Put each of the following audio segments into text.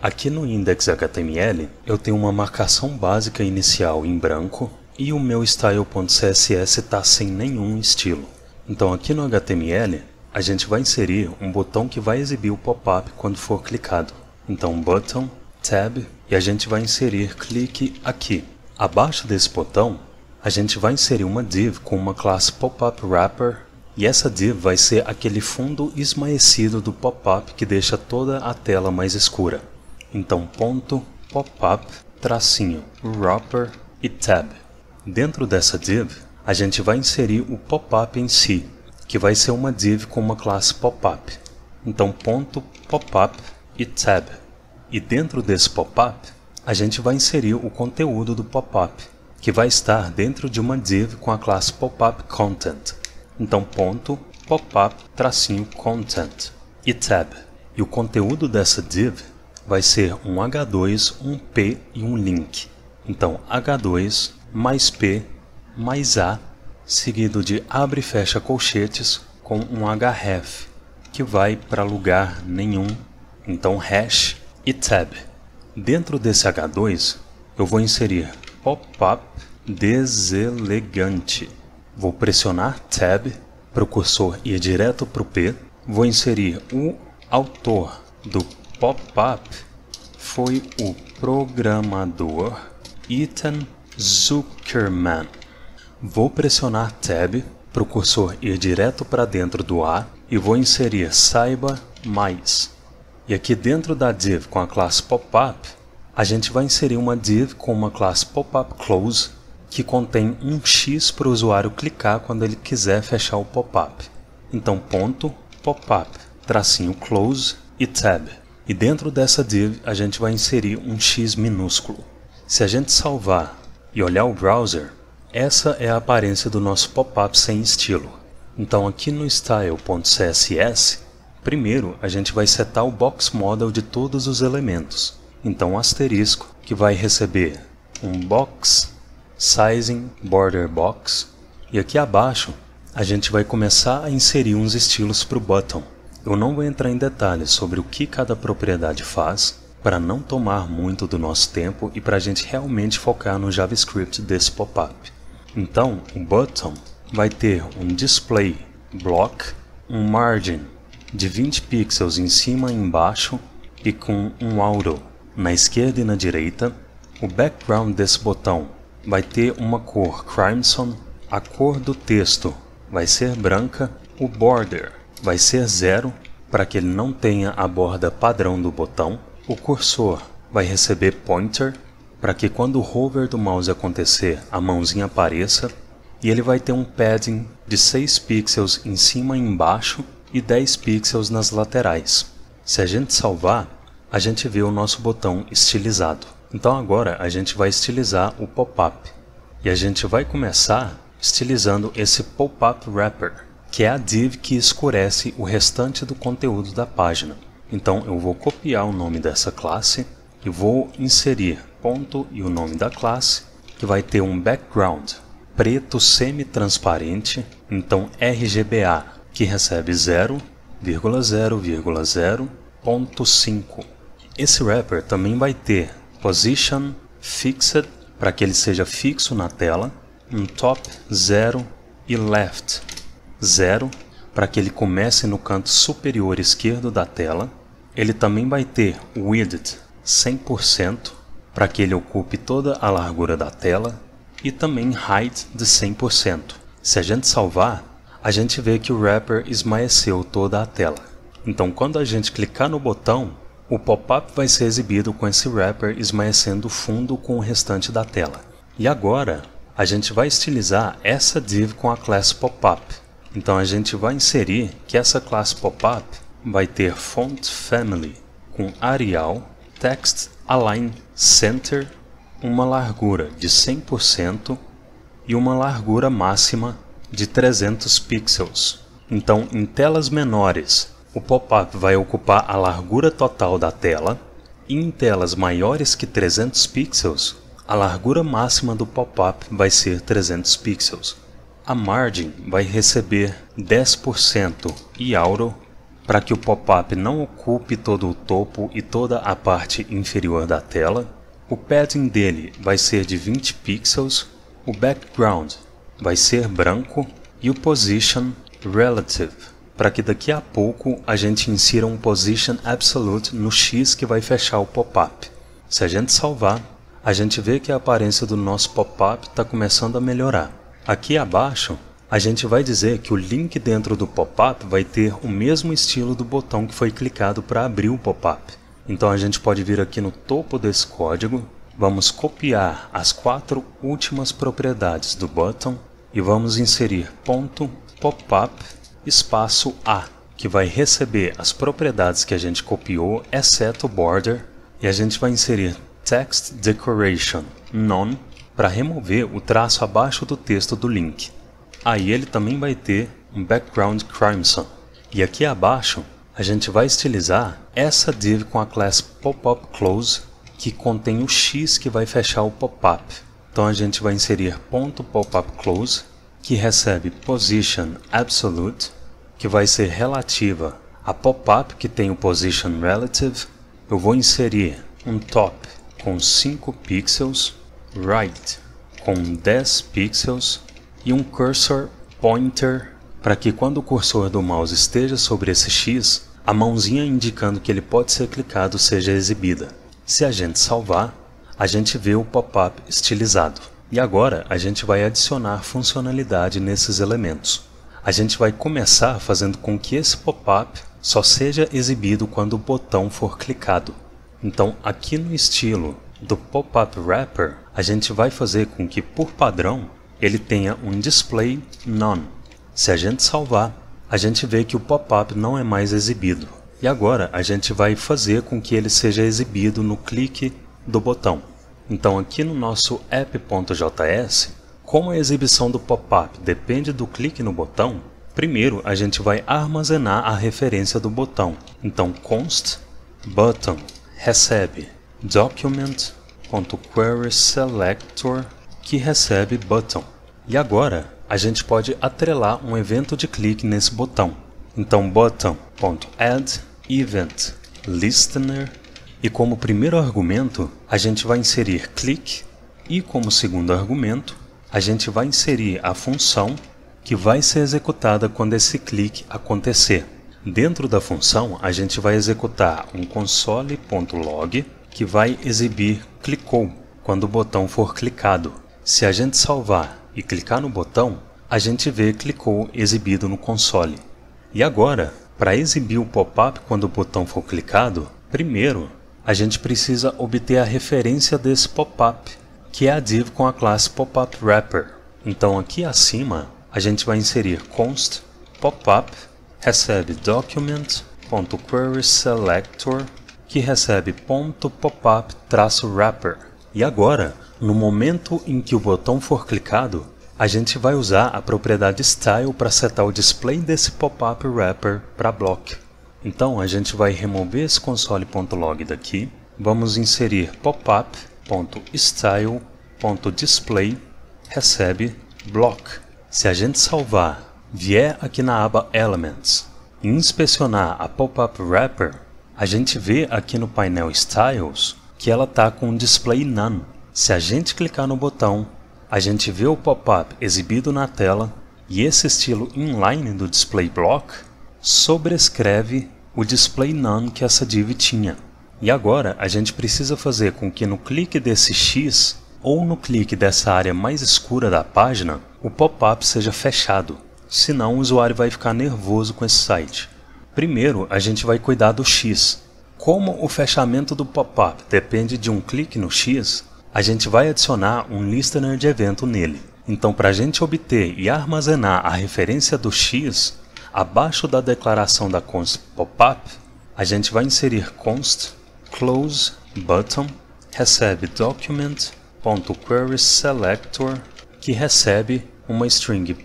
Aqui no index.html eu tenho uma marcação básica inicial em branco e o meu style.css está sem nenhum estilo. Então aqui no HTML, a gente vai inserir um botão que vai exibir o pop-up quando for clicado. Então button, tab, e a gente vai inserir clique aqui. Abaixo desse botão, a gente vai inserir uma div com uma classe pop-up wrapper e essa div vai ser aquele fundo esmaecido do pop-up que deixa toda a tela mais escura. Então ponto, pop-up, tracinho, wrapper e tab. Dentro dessa div, a gente vai inserir o pop-up em si, que vai ser uma div com uma classe pop-up. Então ponto, pop-up e tab. E dentro desse pop-up, a gente vai inserir o conteúdo do pop-up, que vai estar dentro de uma div com a classe pop-up content. Então ponto, pop-up, tracinho, content e tab. E o conteúdo dessa div vai ser um H2, um P e um link. Então, H2 mais P mais A, seguido de abre e fecha colchetes com um href, que vai para lugar nenhum, então hash e tab. Dentro desse H2, eu vou inserir pop-up deselegante. Vou pressionar tab para o cursor ir direto para o P. Vou inserir o autor do pop-up foi o programador Ethan Zuckerman. Vou pressionar Tab para o cursor ir direto para dentro do A e vou inserir saiba mais. E aqui dentro da div com a classe popup, a gente vai inserir uma div com uma classe popup close que contém um x para o usuário clicar quando ele quiser fechar o popup. Então ponto popup, tracinho close e tab. E dentro dessa div a gente vai inserir um x minúsculo. Se a gente salvar e olhar o browser, essa é a aparência do nosso pop-up sem estilo. Então aqui no style.css, primeiro a gente vai setar o box model de todos os elementos. Então asterisco que vai receber um box, sizing, border box, e aqui abaixo a gente vai começar a inserir uns estilos para o button. Eu não vou entrar em detalhes sobre o que cada propriedade faz, para não tomar muito do nosso tempo e para a gente realmente focar no JavaScript desse pop-up. Então, o button vai ter um display block, um margin de 20 pixels em cima e embaixo e com um auto na esquerda e na direita. O background desse botão vai ter uma cor crimson, a cor do texto vai ser branca, o border vai ser zero para que ele não tenha a borda padrão do botão. O cursor vai receber pointer para que quando o hover do mouse acontecer, a mãozinha apareça. E ele vai ter um padding de 6 pixels em cima e embaixo e 10 pixels nas laterais. Se a gente salvar, a gente vê o nosso botão estilizado. Então agora a gente vai estilizar o pop-up. E a gente vai começar estilizando esse pop-up wrapper que é a div que escurece o restante do conteúdo da página. Então eu vou copiar o nome dessa classe e vou inserir ponto e o nome da classe, que vai ter um background preto semi-transparente, então RGBA, que recebe 0,0,0.5. Esse wrapper também vai ter position fixed para que ele seja fixo na tela, um top 0 e left 0 para que ele comece no canto superior esquerdo da tela. Ele também vai ter Width 100% para que ele ocupe toda a largura da tela e também Height de 100%. Se a gente salvar, a gente vê que o wrapper esmaeceu toda a tela. Então quando a gente clicar no botão, o pop-up vai ser exibido com esse wrapper esmaecendo o fundo com o restante da tela. E agora, a gente vai estilizar essa div com a classe pop-up. Então a gente vai inserir que essa classe pop-up vai ter font family com Arial, text align center, uma largura de 100% e uma largura máxima de 300 pixels. Então, em telas menores, o pop-up vai ocupar a largura total da tela, e em telas maiores que 300 pixels, a largura máxima do pop-up vai ser 300 pixels. A margin vai receber 10% e auto para que o pop-up não ocupe todo o topo e toda a parte inferior da tela. O padding dele vai ser de 20 pixels, o background vai ser branco e o position relative, para que daqui a pouco a gente insira um position absolute no X que vai fechar o pop-up. Se a gente salvar, a gente vê que a aparência do nosso pop-up está começando a melhorar. Aqui abaixo, a gente vai dizer que o link dentro do pop-up vai ter o mesmo estilo do botão que foi clicado para abrir o pop-up. Então a gente pode vir aqui no topo desse código, vamos copiar as quatro últimas propriedades do button e vamos inserir ponto pop-up espaço a, que vai receber as propriedades que a gente copiou, exceto border, e a gente vai inserir text decoration none para remover o traço abaixo do texto do link. Aí ele também vai ter um background crimson. E aqui abaixo a gente vai estilizar essa div com a classe popup close que contém o x que vai fechar o pop-up. Então a gente vai inserir ponto .popup close que recebe position absolute que vai ser relativa a pop-up que tem o position relative. Eu vou inserir um top com 5 pixels right com 10 pixels e um cursor pointer para que quando o cursor do mouse esteja sobre esse X, a mãozinha indicando que ele pode ser clicado seja exibida. Se a gente salvar, a gente vê o pop-up estilizado. E agora a gente vai adicionar funcionalidade nesses elementos. A gente vai começar fazendo com que esse pop-up só seja exibido quando o botão for clicado. Então aqui no estilo do pop-up wrapper, a gente vai fazer com que, por padrão, ele tenha um display none. Se a gente salvar, a gente vê que o pop-up não é mais exibido. E agora a gente vai fazer com que ele seja exibido no clique do botão. Então aqui no nosso app.js, como a exibição do pop-up depende do clique no botão, primeiro a gente vai armazenar a referência do botão. Então const button recebe document querySelector que recebe button. E agora a gente pode atrelar um evento de clique nesse botão. Então add event listener e como primeiro argumento a gente vai inserir clique e como segundo argumento a gente vai inserir a função que vai ser executada quando esse clique acontecer. Dentro da função, a gente vai executar um console.log que vai exibir clicou quando o botão for clicado. Se a gente salvar e clicar no botão, a gente vê clicou exibido no console. E agora, para exibir o pop-up quando o botão for clicado, primeiro a gente precisa obter a referência desse pop-up, que é a div com a classe pop-up wrapper. Então aqui acima, a gente vai inserir const pop-up recebe document.querySelector que recebe ponto pop-up traço wrapper. E agora, no momento em que o botão for clicado, a gente vai usar a propriedade style para setar o display desse pop-up wrapper para block. Então a gente vai remover esse console.log daqui, vamos inserir pop recebe block. Se a gente salvar, vier aqui na aba Elements e inspecionar a pop-up wrapper, a gente vê aqui no painel Styles que ela está com Display None. Se a gente clicar no botão, a gente vê o pop-up exibido na tela e esse estilo inline do Display Block sobrescreve o Display None que essa div tinha. E agora a gente precisa fazer com que no clique desse X ou no clique dessa área mais escura da página, o pop-up seja fechado, senão o usuário vai ficar nervoso com esse site. Primeiro, a gente vai cuidar do X. Como o fechamento do pop-up depende de um clique no X, a gente vai adicionar um listener de evento nele. Então, para a gente obter e armazenar a referência do X, abaixo da declaração da const pop-up, a gente vai inserir const close button recebe document.querySelector que recebe uma string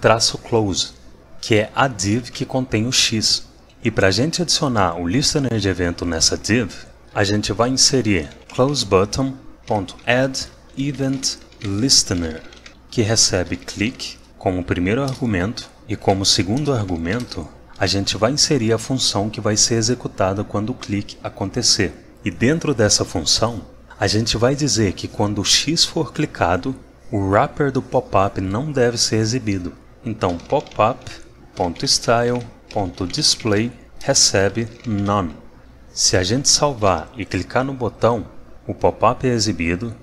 traço close que é a div que contém o x. E para a gente adicionar o listener né, de evento nessa div, a gente vai inserir closeButton.addEventListener, que recebe click como primeiro argumento e como segundo argumento, a gente vai inserir a função que vai ser executada quando o clique acontecer. E dentro dessa função, a gente vai dizer que quando o X for clicado, o wrapper do pop-up não deve ser exibido. Então, pop-up .style.display recebe nome. Se a gente salvar e clicar no botão, o pop-up é exibido,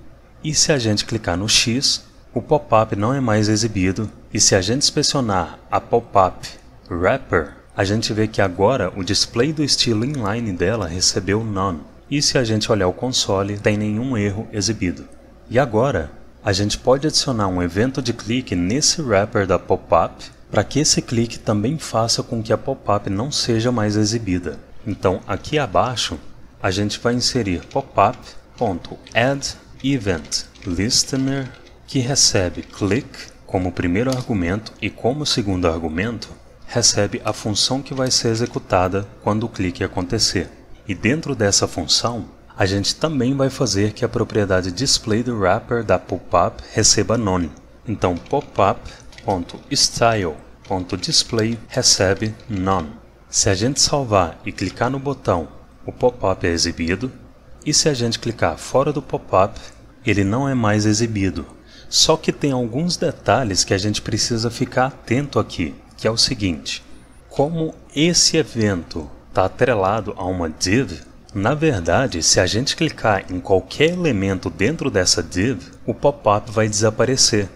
e se a gente clicar no X, o pop-up não é mais exibido, e se a gente inspecionar a pop-up Wrapper, a gente vê que agora o display do estilo inline dela recebeu None, e se a gente olhar o console, tem nenhum erro exibido. E agora, a gente pode adicionar um evento de clique nesse wrapper da pop-up para que esse clique também faça com que a pop-up não seja mais exibida. Então aqui abaixo a gente vai inserir pop-up.addEventListener que recebe click como primeiro argumento e como segundo argumento recebe a função que vai ser executada quando o clique acontecer. E dentro dessa função, a gente também vai fazer que a propriedade display do wrapper da pop-up receba none. Então pop-up Style.display recebe None. Se a gente salvar e clicar no botão, o pop-up é exibido, e se a gente clicar fora do pop-up, ele não é mais exibido. Só que tem alguns detalhes que a gente precisa ficar atento aqui, que é o seguinte. Como esse evento está atrelado a uma div, na verdade, se a gente clicar em qualquer elemento dentro dessa div, o pop-up vai desaparecer.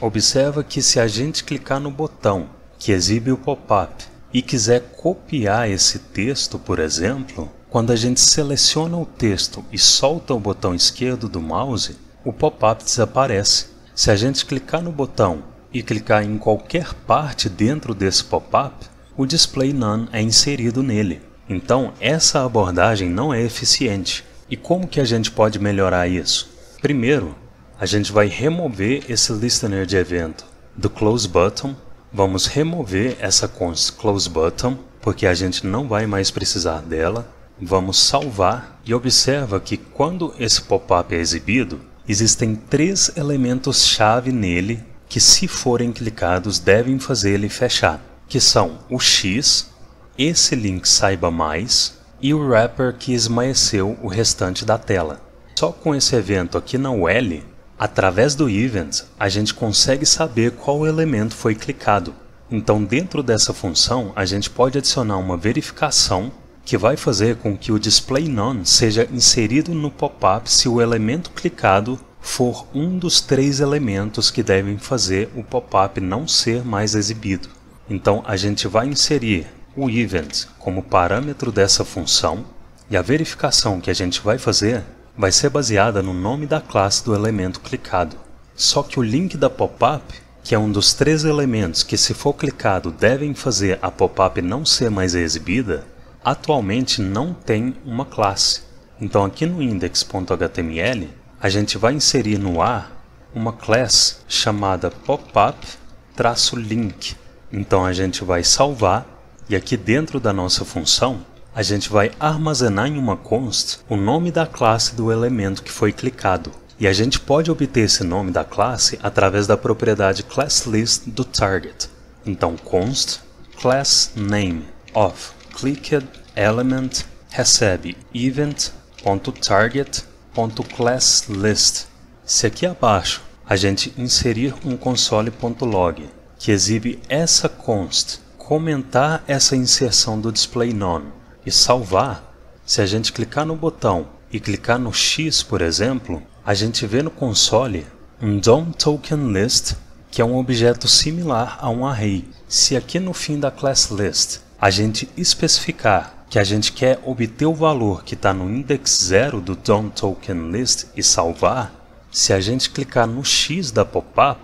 Observa que se a gente clicar no botão que exibe o pop-up e quiser copiar esse texto, por exemplo, quando a gente seleciona o texto e solta o botão esquerdo do mouse, o pop-up desaparece. Se a gente clicar no botão e clicar em qualquer parte dentro desse pop-up, o display none é inserido nele. Então, essa abordagem não é eficiente. E como que a gente pode melhorar isso? Primeiro, a gente vai remover esse listener de evento do close button. Vamos remover essa const close button, porque a gente não vai mais precisar dela. Vamos salvar e observa que quando esse pop-up é exibido, existem três elementos-chave nele que, se forem clicados, devem fazer ele fechar, que são o X, esse link saiba mais e o wrapper que esmaeceu o restante da tela. Só com esse evento aqui na UL, Através do events, a gente consegue saber qual elemento foi clicado. Então, dentro dessa função, a gente pode adicionar uma verificação que vai fazer com que o display none seja inserido no pop-up se o elemento clicado for um dos três elementos que devem fazer o pop-up não ser mais exibido. Então, a gente vai inserir o event como parâmetro dessa função e a verificação que a gente vai fazer vai ser baseada no nome da classe do elemento clicado. Só que o link da pop-up, que é um dos três elementos que se for clicado devem fazer a pop-up não ser mais exibida, atualmente não tem uma classe. Então aqui no index.html, a gente vai inserir no ar uma class chamada popup-link. Então a gente vai salvar e aqui dentro da nossa função a gente vai armazenar em uma const o nome da classe do elemento que foi clicado. E a gente pode obter esse nome da classe através da propriedade classList do target. Então const class name of clicked element recebe event.target.classList. Se aqui abaixo a gente inserir um console.log que exibe essa const, comentar essa inserção do display nome e salvar. Se a gente clicar no botão e clicar no X, por exemplo, a gente vê no console um DOM Token List, que é um objeto similar a um array. Se aqui no fim da class list a gente especificar que a gente quer obter o valor que está no index 0 do DOM Token List e salvar, se a gente clicar no X da pop-up,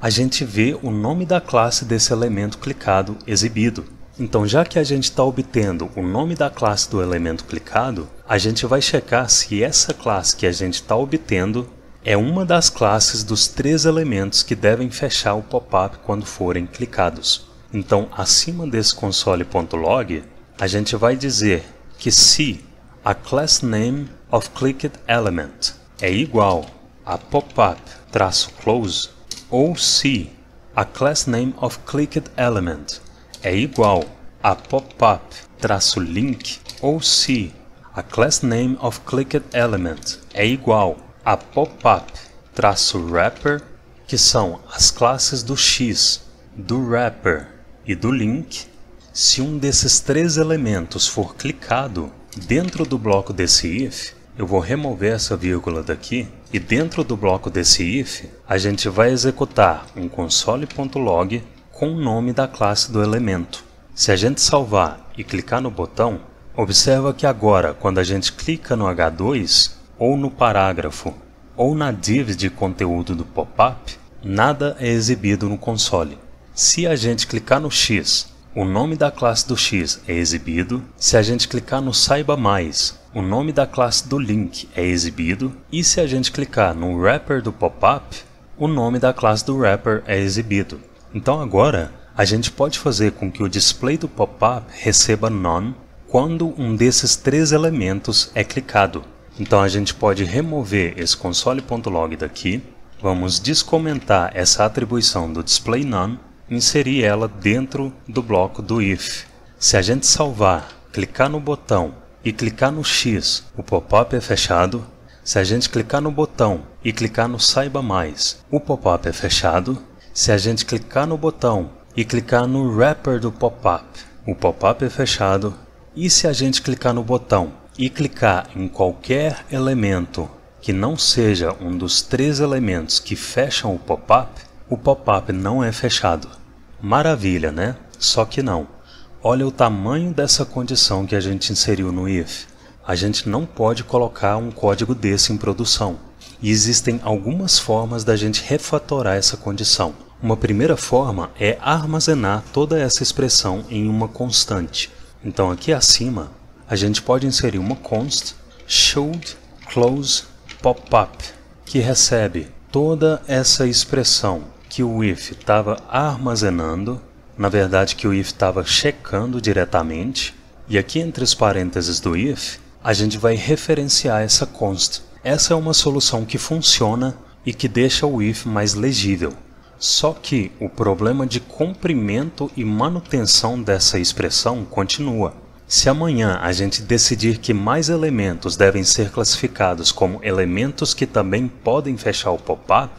a gente vê o nome da classe desse elemento clicado exibido. Então, já que a gente está obtendo o nome da classe do elemento clicado, a gente vai checar se essa classe que a gente está obtendo é uma das classes dos três elementos que devem fechar o pop-up quando forem clicados. Então, acima desse console.log, a gente vai dizer que se a class name of clicked element é igual a pop-up-close ou se a class name of clicked element é igual a popup-link ou se a class name of clicked element é igual a popup-wrapper, que são as classes do x, do wrapper e do link, se um desses três elementos for clicado dentro do bloco desse if, eu vou remover essa vírgula daqui e dentro do bloco desse if, a gente vai executar um console.log com o nome da classe do elemento. Se a gente salvar e clicar no botão, observa que agora, quando a gente clica no H2, ou no parágrafo, ou na div de conteúdo do pop-up, nada é exibido no console. Se a gente clicar no X, o nome da classe do X é exibido. Se a gente clicar no Saiba Mais, o nome da classe do link é exibido. E se a gente clicar no wrapper do pop-up, o nome da classe do wrapper é exibido. Então agora, a gente pode fazer com que o display do pop-up receba None quando um desses três elementos é clicado. Então a gente pode remover esse console.log daqui, vamos descomentar essa atribuição do display none, inserir ela dentro do bloco do if. Se a gente salvar, clicar no botão e clicar no X, o pop-up é fechado. Se a gente clicar no botão e clicar no saiba mais, o pop-up é fechado se a gente clicar no botão e clicar no wrapper do pop-up, o pop-up é fechado. E se a gente clicar no botão e clicar em qualquer elemento que não seja um dos três elementos que fecham o pop-up, o pop-up não é fechado. Maravilha, né? Só que não. Olha o tamanho dessa condição que a gente inseriu no if. A gente não pode colocar um código desse em produção. E existem algumas formas da gente refatorar essa condição. Uma primeira forma é armazenar toda essa expressão em uma constante. Então aqui acima, a gente pode inserir uma const should close popup que recebe toda essa expressão que o if estava armazenando, na verdade que o if estava checando diretamente, e aqui entre os parênteses do if, a gente vai referenciar essa const essa é uma solução que funciona e que deixa o if mais legível. Só que o problema de comprimento e manutenção dessa expressão continua. Se amanhã a gente decidir que mais elementos devem ser classificados como elementos que também podem fechar o pop-up,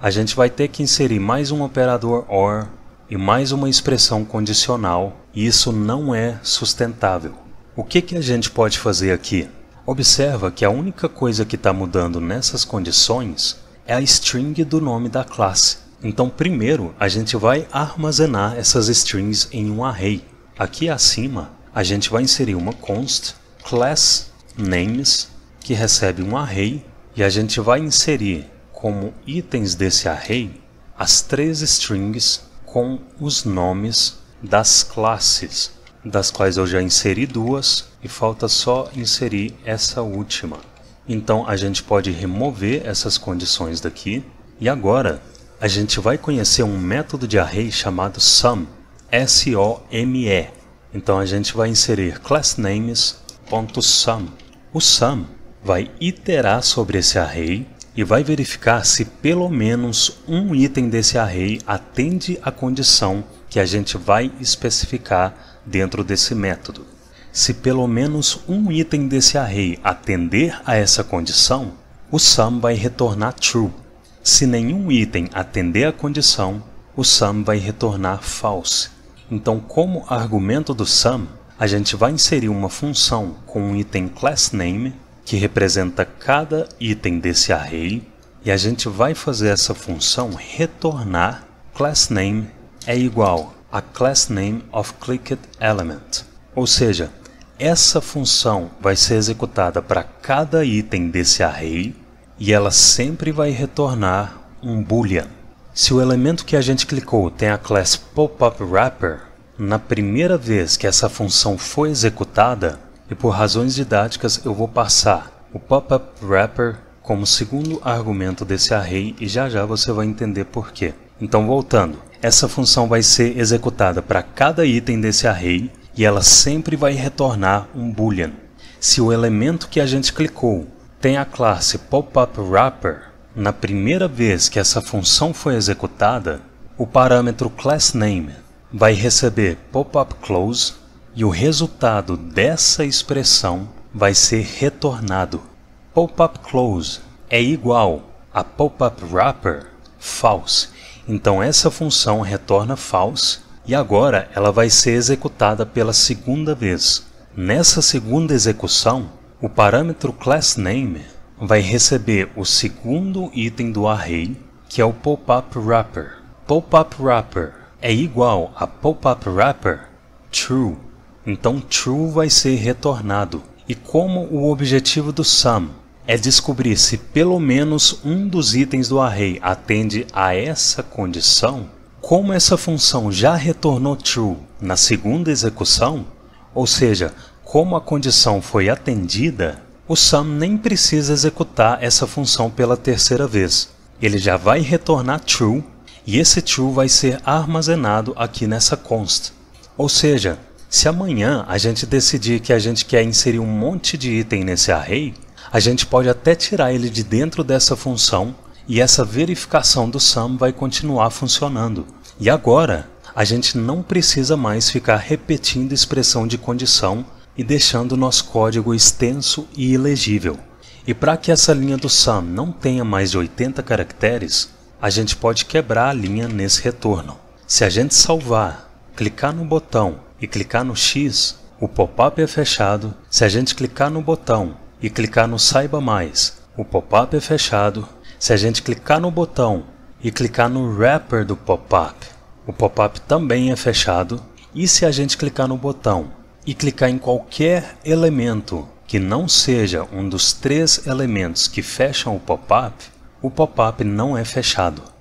a gente vai ter que inserir mais um operador OR e mais uma expressão condicional, e isso não é sustentável. O que, que a gente pode fazer aqui? Observa que a única coisa que está mudando nessas condições é a string do nome da classe. Então, primeiro, a gente vai armazenar essas strings em um array. Aqui acima, a gente vai inserir uma const class names que recebe um array e a gente vai inserir como itens desse array as três strings com os nomes das classes das quais eu já inseri duas e falta só inserir essa última. Então a gente pode remover essas condições daqui. E agora a gente vai conhecer um método de array chamado sum, S-O-M-E. Então a gente vai inserir classnames.sum. O sum vai iterar sobre esse array e vai verificar se pelo menos um item desse array atende à condição que a gente vai especificar dentro desse método. Se pelo menos um item desse array atender a essa condição, o sum vai retornar true. Se nenhum item atender a condição, o sum vai retornar false. Então, como argumento do sum, a gente vai inserir uma função com um item class name que representa cada item desse array e a gente vai fazer essa função retornar class name é igual a class name of clicked element. Ou seja, essa função vai ser executada para cada item desse array e ela sempre vai retornar um boolean. Se o elemento que a gente clicou tem a classe popUpWrapper, na primeira vez que essa função foi executada, e por razões didáticas eu vou passar o popUpWrapper como segundo argumento desse array e já já você vai entender por quê. Então voltando, essa função vai ser executada para cada item desse array e ela sempre vai retornar um boolean. Se o elemento que a gente clicou tem a classe PopUpWrapper, na primeira vez que essa função foi executada, o parâmetro className vai receber PopUpClose e o resultado dessa expressão vai ser retornado. PopUpClose é igual a PopUpWrapper false. Então essa função retorna false e agora ela vai ser executada pela segunda vez. Nessa segunda execução, o parâmetro className vai receber o segundo item do array, que é o popup wrapper. Popup wrapper é igual a popup wrapper true. Então true vai ser retornado. E como o objetivo do sum é descobrir se pelo menos um dos itens do array atende a essa condição, como essa função já retornou true na segunda execução, ou seja, como a condição foi atendida, o sum nem precisa executar essa função pela terceira vez. Ele já vai retornar true e esse true vai ser armazenado aqui nessa const. Ou seja, se amanhã a gente decidir que a gente quer inserir um monte de item nesse array, a gente pode até tirar ele de dentro dessa função e essa verificação do sum vai continuar funcionando. E agora, a gente não precisa mais ficar repetindo expressão de condição e deixando nosso código extenso e ilegível. E para que essa linha do sum não tenha mais de 80 caracteres, a gente pode quebrar a linha nesse retorno. Se a gente salvar, clicar no botão e clicar no X, o pop-up é fechado. Se a gente clicar no botão e clicar no Saiba Mais, o pop-up é fechado. Se a gente clicar no botão e clicar no wrapper do pop-up, o pop-up também é fechado. E se a gente clicar no botão e clicar em qualquer elemento que não seja um dos três elementos que fecham o pop-up, o pop-up não é fechado.